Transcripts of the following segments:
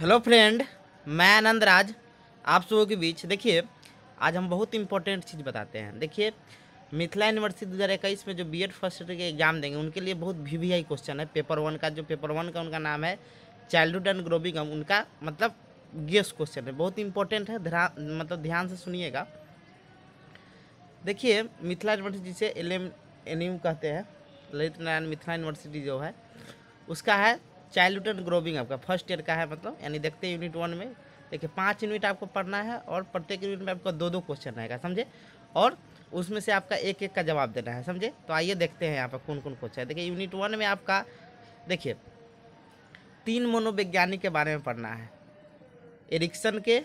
hello friend मैं आनंद राज आप सबों के बीच देखिए आज हम बहुत इंपॉर्टेंट चीज़ बताते हैं देखिए मिथिला यूनिवर्सिटी दो हज़ार इक्कीस में जो बी एड फर्स्ट ईयर के एग्जाम देंगे उनके लिए बहुत वी वी आई क्वेश्चन है पेपर वन का जो पेपर वन का उनका नाम है चाइल्डहुड एंड ग्रोविंग उनका मतलब गेस्ट क्वेश्चन है बहुत इंपॉर्टेंट है ध्यान मतलब ध्यान से सुनिएगा देखिए मिथिला यूनिवर्सिटी जिसे एल एम एन यू कहते हैं ललित नारायण मिथिला यूनिवर्सिटी जो है उसका है चाइल्ड एंड ग्रोविंग आपका फर्स्ट ईयर का है मतलब यानी देखते हैं यूनिट वन में देखिए पाँच यूनिट आपको पढ़ना है और प्रत्येक यूनिट में आपका दो दो क्वेश्चन रहेगा समझे और उसमें से आपका एक एक का जवाब देना है समझे तो आइए देखते हैं यहाँ पर कौन कौन क्वेश्चन है देखिए यूनिट वन में आपका देखिए तीन मनोवैज्ञानिक के बारे में पढ़ना है एरिक्सन के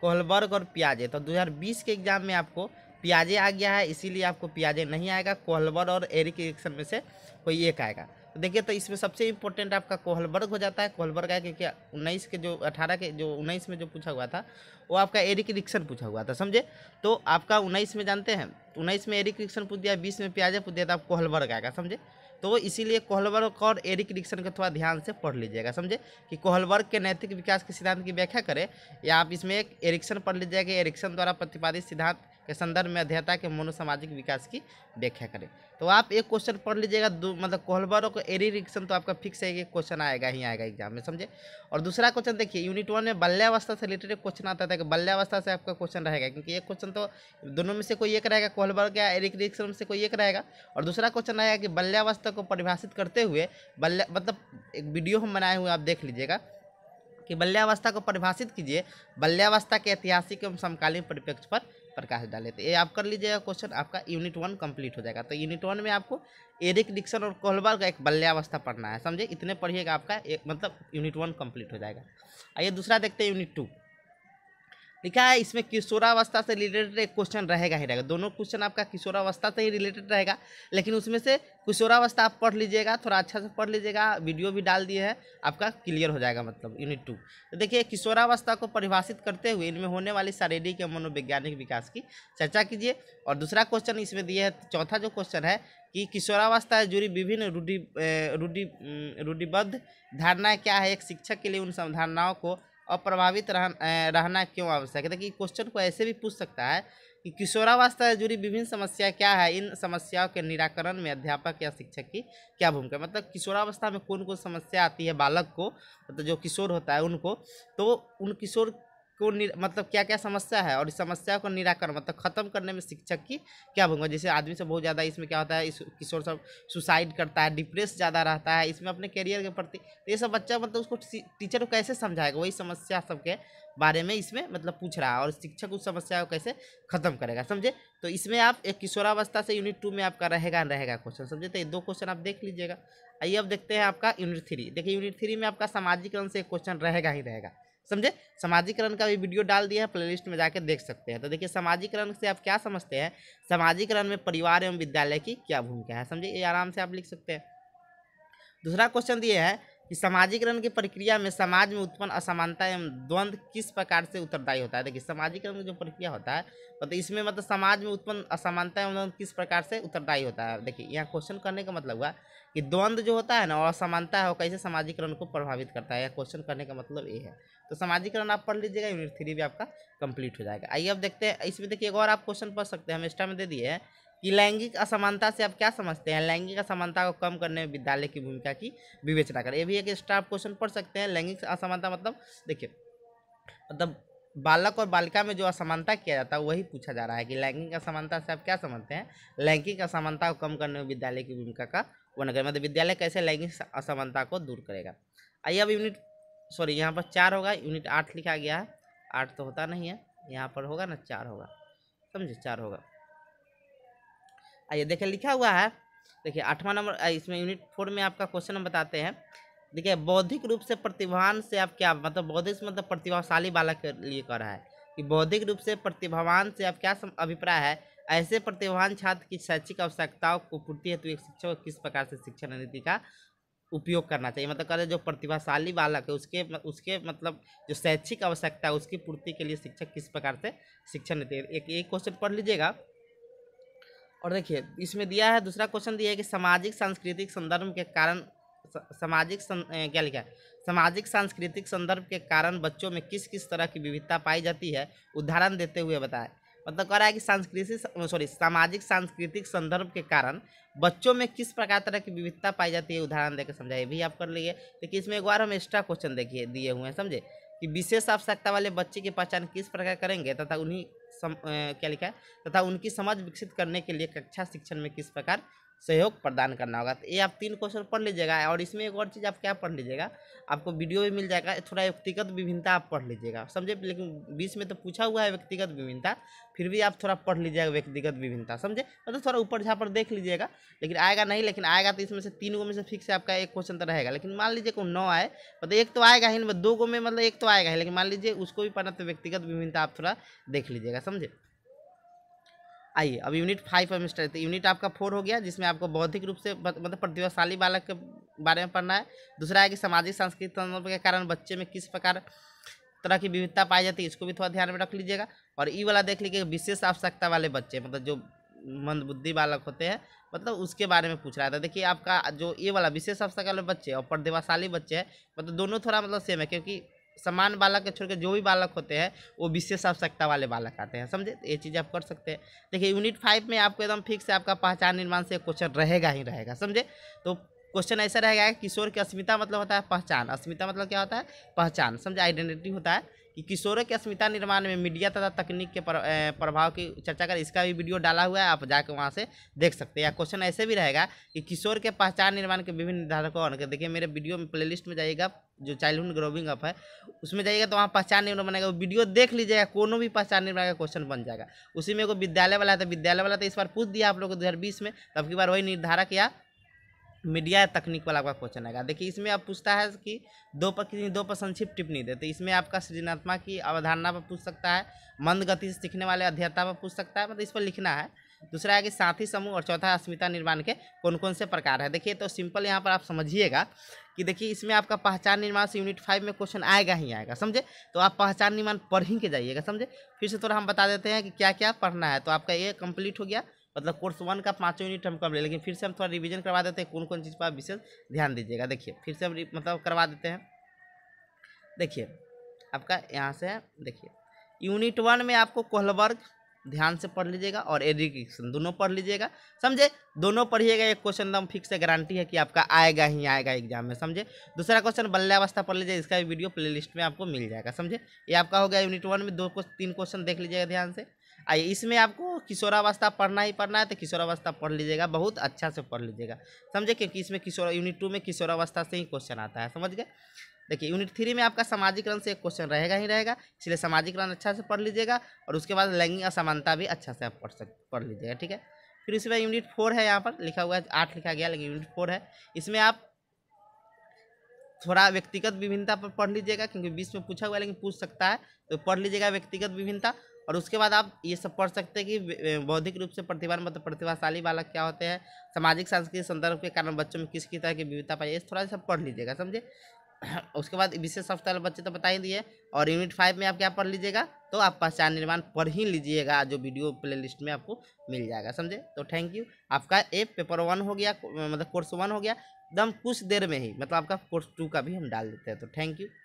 कोहलबर्ग और प्याजे तो दो के एग्जाम में आपको प्याजे आ गया है इसीलिए आपको प्याजे नहीं आएगा कोहलबर्ग और एरिक एरिक्सन में से कोई एक आएगा देखिए तो इसमें सबसे इम्पोर्टेंट आपका कोहलबर्ग हो जाता है कोहलबर्ग आया क्योंकि उन्नीस के जो अठारह के जो उन्नीस में जो पूछा हुआ था वो आपका एरिक रिक्सन पूछा हुआ था समझे तो आपका उन्नीस में जानते हैं उन्नीस में एरिक रिक्सन पूछ दिया बीस में प्याजे पूछ दिया था आप कोहलबर्ग आएगा समझे तो इसीलिए कोहलबर्ग और एरिक डिक्सन को थोड़ा ध्यान से पढ़ लीजिएगा समझे कि कोहलबर्ग के नैतिक विकास के सिद्धांत की व्याख्या करें या आप इसमें एक एरिक्सन पढ़ लीजिएगा एरिक्सन द्वारा प्रतिपादित सिद्धांत के संदर्भ में अध्ययता के मनोसामाजिक विकास की व्याख्या करें तो आप एक क्वेश्चन पढ़ लीजिएगा मतलब कोहलबर को एरी रिक्शन तो आपका फिक्स है कि क्वेश्चन आएगा ही आएगा एग्जाम में समझे और दूसरा क्वेश्चन देखिए यूनिट वन में बल्यावस्था से रिलेटेड क्वेश्चन आता था कि बल्यावस्था से आपका क्वेश्चन रहेगा क्योंकि एक क्वेश्चन तो दोनों में से कोई एक रहेगा कोहलबर या एरिक रिक्शन से कोई एक रहेगा और दूसरा क्वेश्चन रहेगा कि बल्यावस्था को परिभाषित करते हुए बल्या मतलब एक वीडियो हम बनाए हुए आप देख लीजिएगा कि बल्यावस्था को परिभाषित कीजिए बल्यावस्था के ऐतिहासिक एवं समकालीन परिप्रेक्ष्य पर प्रकाश डाले तो ये आप कर लीजिएगा क्वेश्चन आपका यूनिट वन कंप्लीट हो जाएगा तो यूनिट वन में आपको एरिक डिक्सन और कोहलबार का एक बल्यावस्था पढ़ना है समझे इतने पढ़िएगा आपका एक मतलब यूनिट वन कंप्लीट हो जाएगा आइए दूसरा देखते हैं यूनिट टू लिखा है इसमें किशोरावस्था से रिलेटेड एक क्वेश्चन रहेगा ही रहेगा दोनों क्वेश्चन आपका किशोरावस्था से ही रिलेटेड रहेगा लेकिन उसमें से किशोरावस्था आप पढ़ लीजिएगा थोड़ा अच्छा से पढ़ लीजिएगा वीडियो भी डाल दिए हैं आपका क्लियर हो जाएगा मतलब यूनिट टू तो देखिए किशोरावस्था को परिभाषित करते हुए इनमें होने वाली शारीरिक या मनोवैज्ञानिक विकास की चर्चा कीजिए और दूसरा क्वेश्चन इसमें दिए है चौथा जो क्वेश्चन है कि किशोरावस्था से जुड़ी विभिन्न रूढ़ी रूढ़ी रूढ़िबद्ध धारणाएँ क्या है एक शिक्षक के लिए उन धारणाओं को अप्रभावित रह, रहना क्यों आवश्यक है देखिए क्वेश्चन को ऐसे भी पूछ सकता है कि किशोरावस्था से जुड़ी विभिन्न समस्या क्या है इन समस्याओं के निराकरण में अध्यापक या शिक्षक की क्या भूमिका मतलब किशोरावस्था में कौन कौन समस्या आती है बालक को मतलब तो जो किशोर होता है उनको तो उन किशोर को मतलब क्या क्या समस्या है और इस समस्या को निराकरण मतलब ख़त्म करने में शिक्षक की क्या भूमिका जैसे आदमी से बहुत ज़्यादा इसमें क्या होता है इस किशोर सब सुसाइड करता है डिप्रेस ज़्यादा रहता है इसमें अपने करियर के प्रति तो ये सब बच्चा मतलब उसको टीचर को कैसे समझाएगा वही समस्या सबके बारे में इसमें मतलब पूछ रहा है और शिक्षक उस समस्या को कैसे खत्म करेगा समझे तो इसमें आप एक किशोरावस्था से यूनिट टू में आपका रहेगा रहेगा क्वेश्चन समझे तो ये दो क्वेश्चन आप देख लीजिएगा आइए अब देखते हैं आपका यूनिट थ्री देखिए यूनिट थ्री में आपका सामाजिकरण से क्वेश्चन रहेगा ही रहेगा समझे समाजीकरण का भी वीडियो डाल दिया है प्लेलिस्ट में जाकर देख सकते हैं तो देखिए समाजीकरण से आप क्या समझते हैं समाजीकरण में परिवार एवं विद्यालय की क्या भूमिका है समझे ये आराम से आप लिख सकते हैं दूसरा क्वेश्चन ये है कि सामाजिकरण की प्रक्रिया में समाज में उत्पन्न असमानता एवं द्वंद्व किस प्रकार से उत्तरदायी होता है देखिए सामाजिकरण की जो प्रक्रिया होता है मतलब इसमें मतलब समाज में उत्पन्न असमानता एवं द्वंद्व किस प्रकार से उत्तरदायी होता है देखिए यहाँ क्वेश्चन करने का मतलब हुआ कि द्वंद्व जो होता है ना और असमानता है वो कैसे समाजीकरण को प्रभावित करता है या क्वेश्चन करने का मतलब ये है तो सामाजिकरण आप पढ़ लीजिएगा यूनिट थ्री भी आपका कंप्लीट हो जाएगा आइए अब देखते हैं इसमें देखिए एक और आप क्वेश्चन पढ़ सकते हैं हम एक्स्ट्रा में दे दिए हैं कि लैंगिक असमानता से आप क्या समझते हैं लैंगिक असमानता को कम करने में विद्यालय की भूमिका की विवेचना करें ये भी एक एक्स्ट्रा आप क्वेश्चन पढ़ सकते हैं लैंगिक असमानता मतलब देखिए मतलब बालक और बालिका में जो असमानता किया जाता है वही पूछा जा रहा है कि लैंगिक असमानता से आप क्या समझते हैं लैंगिक असमानता को कम करने में विद्यालय की भूमिका का वनकर मध्य विद्यालय कैसे लैंगिक असमानता को दूर करेगा आइए अब यूनिट सॉरी यहाँ पर चार होगा यूनिट आठ लिखा गया है आठ तो होता नहीं है यहाँ पर होगा ना चार होगा समझे चार होगा आइए देखिए लिखा हुआ है देखिए आठवां नंबर इसमें यूनिट फोर में आपका क्वेश्चन हम बताते हैं देखिए बौद्धिक रूप से प्रतिभावान से आप क्या मतलब बौद्धिक मतलब प्रतिभाशाली बालक के लिए कर रहा है कि बौद्धिक रूप से प्रतिभावान से आप क्या अभिप्राय है ऐसे प्रतिभावान छात्र की शैक्षिक आवश्यकताओं को पूर्ति हेतु एक शिक्षक को किस प्रकार से शिक्षा रणनीति का उपयोग करना चाहिए मतलब कहते जो प्रतिभाशाली बालक है उसके उसके मतलब जो शैक्षिक आवश्यकता है उसकी पूर्ति के लिए शिक्षक किस प्रकार से शिक्षा नीति एक एक क्वेश्चन पढ़ लीजिएगा और देखिए इसमें दिया है दूसरा क्वेश्चन दिया है कि सामाजिक सांस्कृतिक संदर्भ के कारण सामाजिक क्या लिखा है सामाजिक सांस्कृतिक संदर्भ के कारण बच्चों में किस किस तरह की विविधता पाई जाती है उदाहरण देते हुए बताएं मतलब कह रहा है कि सांस्कृतिक सॉरी सामाजिक सांस्कृतिक संदर्भ के कारण बच्चों में किस प्रकार तरह की विविधता पाई जाती है उदाहरण देकर समझाइए भी आप कर लिए लेकिन इसमें एक बार हम एक्स्ट्रा क्वेश्चन देखिए दिए हुए हैं समझे कि विशेष आवश्यकता वाले बच्चे की पहचान किस प्रकार करेंगे तथा उन्हीं सम, क्या लिखा है तथा उनकी समझ विकसित करने के लिए कक्षा शिक्षण में किस प्रकार सहयोग प्रदान करना होगा तो ये आप तीन क्वेश्चन पढ़ लीजिएगा और इसमें एक और चीज़ आप क्या पढ़ लीजिएगा आपको वीडियो भी मिल जाएगा थोड़ा व्यक्तिगत विभिन्नता आप पढ़ लीजिएगा समझे लेकिन बीच में तो पूछा हुआ है व्यक्तिगत विभिन्नता फिर भी आप थोड़ा पढ़ लीजिएगा व्यक्तिगत विभिन्नता समझे मतलब तो थोड़ा ऊपर झापर देख लीजिएगा लेकिन आएगा नहीं लेकिन आएगा तो इसमें से तीन गो में से फिक्स आपका एक क्वेश्चन तो रहेगा लेकिन मान लीजिए को नौ आए मतलब एक तो आएगा ही नहीं मतलब दो गो में मतलब एक तो आएगा ही लेकिन मान लीजिए उसको भी पढ़ना तो व्यक्तिगत विभिन्नता आप थोड़ा देख लीजिएगा समझे आइए अब यूनिट फाइव हम स्टार्ट यूनिट आपका फोर हो गया जिसमें आपको बौद्धिक रूप से मतलब प्रतिभाशाली बालक के बारे में पढ़ना है दूसरा है कि सामाजिक सांस्कृतिक तंत्र के कारण बच्चे में किस प्रकार तरह की विविधता पाई जाती है इसको भी थोड़ा ध्यान में रख लीजिएगा और ई वाला देख लीजिए विशेष आवश्यकता वाले बच्चे मतलब जो मंदबुद्धि बालक होते हैं मतलब उसके बारे में पूछ रहा था देखिए आपका जो ये वाला विशेष आवश्यकता वाले बच्चे और प्रतिभाशाली बच्चे हैं मतलब दोनों थोड़ा मतलब सेम है क्योंकि समान बालक के छोड़कर जो भी बालक होते हैं वो विशेष आवश्यकता वाले बालक आते हैं समझे तो ये चीज़ आप कर सकते हैं देखिए यूनिट फाइव में आपको एकदम फिक्स है आपका पहचान निर्माण से क्वेश्चन रहेगा ही रहेगा समझे तो क्वेश्चन ऐसा रहेगा कि किशोर की अस्मिता मतलब होता है पहचान अस्मिता मतलब क्या होता है पहचान समझे आइडेंटिटी होता है कि किशोर के अस्मिता निर्माण में मीडिया तथा तकनीक के प्रभाव की चर्चा कर इसका भी वीडियो डाला हुआ है आप जाकर वहाँ से देख सकते हैं या क्वेश्चन ऐसे भी रहेगा कि किशोर के पहचान निर्माण के विभिन्न निर्धारकों और देखिए मेरे वीडियो में प्लेलिस्ट में जाइएगा जो चाइल्डहुड ग्रोविंग अप है उसमें जाइएगा तो वहाँ पहचान निर्माण बनेगा वीडियो देख लीजिएगा कोनो भी पहचान निर्माण का क्वेश्चन बन जाएगा उसी में को विद्यालय वाला था तो विद्यालय वाला तो इस बार पूछ दिया आप लोगों को दो में तब की बार वही निर्धारक या मीडिया तकनीक वाला आपका क्वेश्चन आएगा देखिए इसमें आप पूछता है कि दो पर किसी दो पर संक्षिप्त टिप्पणी दे तो इसमें आपका सृजनात्मा की अवधारणा पर पूछ सकता है मंद गति से सीखने वाले अध्ययता पर पूछ सकता है मतलब इस पर लिखना है दूसरा है कि साथी समूह और चौथा अस्मिता निर्माण के कौन कौन से प्रकार है देखिए तो सिंपल यहाँ पर आप समझिएगा कि देखिए इसमें आपका पहचान निर्माण से यूनिट फाइव में क्वेश्चन आएगा ही आएगा समझे तो आप पहचान निर्माण पढ़ ही के जाइएगा समझे फिर से थोड़ा हम बता देते हैं कि क्या क्या पढ़ना है तो आपका ये कंप्लीट हो गया मतलब कोर्स वन का पाँचों यूनिट हम कम ले लेकिन फिर से हम थोड़ा रिवीजन करवा देते हैं कौन कौन चीज़ पर विशेष ध्यान दीजिएगा देखिए फिर से हम मतलब करवा देते हैं देखिए आपका यहाँ से है देखिए यूनिट वन में आपको कोहलबर्ग ध्यान से पढ़ लीजिएगा और एडिक्शन दोनों पढ़ लीजिएगा समझे दोनों पढ़िएगा एक क्वेश्चन एकदम फिक्स है गारंटी है कि आपका आएगा ही आएगा एग्जाम में समझे दूसरा क्वेश्चन बल्लावस्था पढ़ लीजिए इसका भी वीडियो प्लेलिस्ट में आपको मिल जाएगा समझे ये आपका हो गया यूनिट वन में दो तीन क्वेश्चन देख लीजिएगा ध्यान से आइए इसमें आपको किशोरावस्था पढ़ना ही पढ़ना है तो किशोरावस्था पढ़ लीजिएगा बहुत अच्छा से पढ़ लीजिएगा समझे क्योंकि इसमें किशोर यूनिट टू में किशोरावस्था से ही क्वेश्चन आता है समझ गए देखिए यूनिट थ्री में आपका सामाजिकरण से एक क्वेश्चन रहेगा ही रहेगा इसलिए सामाजिकरण अच्छा से पढ़ लीजिएगा और उसके बाद लैंगिक असमानता भी अच्छा से आप पढ़ सक पढ़ लीजिएगा ठीक है फिर इसमें यूनिट फोर है यहाँ पर लिखा हुआ है आठ लिखा गया लेकिन यूनिट फोर है इसमें आप थोड़ा व्यक्तिगत विभिन्नता पर पढ़ लीजिएगा क्योंकि बीस में पूछा हुआ है लेकिन पूछ सकता है तो पढ़ लीजिएगा व्यक्तिगत विभिन्नता और उसके बाद आप ये सब पढ़ सकते हैं कि बौद्धिक रूप से प्रतिभा मतलब प्रतिभाशाली बालक क्या होते हैं सामाजिक सांस्कृतिक संदर्भ के कारण बच्चों में किस तरह की विविधता पाई थोड़ा सा पढ़ लीजिएगा समझे उसके बाद विशेष सप्ताह बच्चे तो बता ही दिए और यूनिट फाइव में आप क्या पढ़ लीजिएगा तो आप पहचान निर्माण पढ़ ही लीजिएगा जो वीडियो लिस्ट में आपको मिल जाएगा समझे तो थैंक यू आपका ए पेपर वन हो गया मतलब कोर्स वन हो गया एकदम कुछ देर में ही मतलब आपका कोर्स टू का भी हम डाल देते हैं तो थैंक यू